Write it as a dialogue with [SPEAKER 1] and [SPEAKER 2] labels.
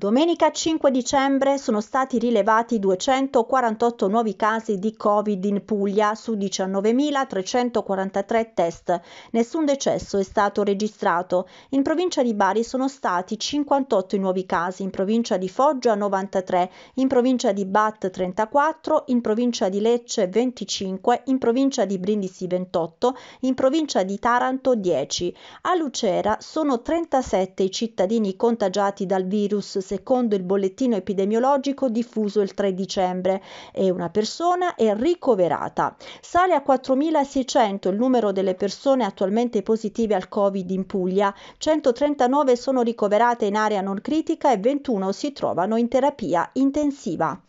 [SPEAKER 1] Domenica 5 dicembre sono stati rilevati 248 nuovi casi di Covid in Puglia su 19.343 test. Nessun decesso è stato registrato. In provincia di Bari sono stati 58 i nuovi casi, in provincia di Foggia 93, in provincia di Bat 34, in provincia di Lecce 25, in provincia di Brindisi 28, in provincia di Taranto 10. A Lucera sono 37 i cittadini contagiati dal virus secondo il bollettino epidemiologico diffuso il 3 dicembre e una persona è ricoverata. Sale a 4.600 il numero delle persone attualmente positive al Covid in Puglia, 139 sono ricoverate in area non critica e 21 si trovano in terapia intensiva.